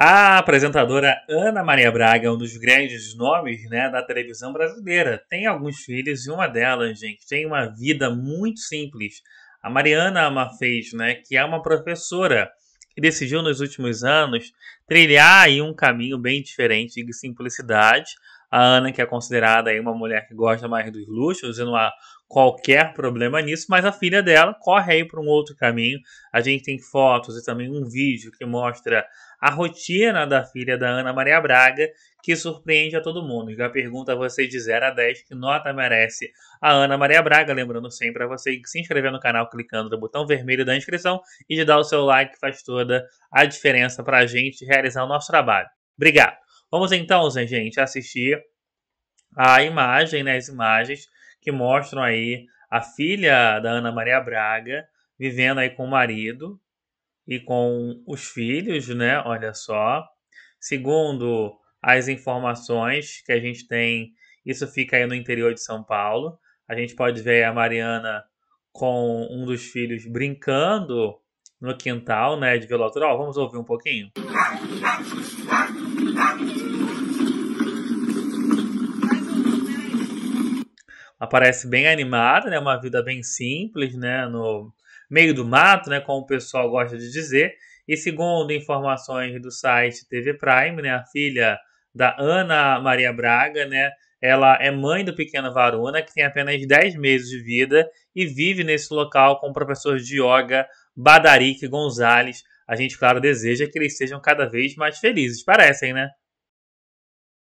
A apresentadora Ana Maria Braga é um dos grandes nomes né, da televisão brasileira. Tem alguns filhos e uma delas, gente, tem uma vida muito simples. A Mariana fez, né, que é uma professora que decidiu nos últimos anos trilhar aí um caminho bem diferente de simplicidade a Ana, que é considerada aí uma mulher que gosta mais dos luxos, e não há qualquer problema nisso, mas a filha dela corre aí para um outro caminho. A gente tem fotos e também um vídeo que mostra a rotina da filha da Ana Maria Braga, que surpreende a todo mundo. Já pergunta a vocês de 0 a 10 que nota merece a Ana Maria Braga. Lembrando sempre a você se inscrever no canal clicando no botão vermelho da inscrição e de dar o seu like, que faz toda a diferença para a gente realizar o nosso trabalho. Obrigado! Vamos então, gente, assistir a imagem, né, as imagens que mostram aí a filha da Ana Maria Braga vivendo aí com o marido e com os filhos, né? Olha só. Segundo as informações que a gente tem, isso fica aí no interior de São Paulo. A gente pode ver a Mariana com um dos filhos brincando no quintal, né, de Velotrol. Vamos ouvir um pouquinho. Aparece bem animada, né? Uma vida bem simples, né? No meio do mato, né? Como o pessoal gosta de dizer. E segundo informações do site TV Prime, né? A filha da Ana Maria Braga, né? Ela é mãe do pequeno Varuna, que tem apenas 10 meses de vida e vive nesse local com o professor de yoga Badarique Gonzalez, a gente, claro, deseja que eles sejam cada vez mais felizes. Parecem, né?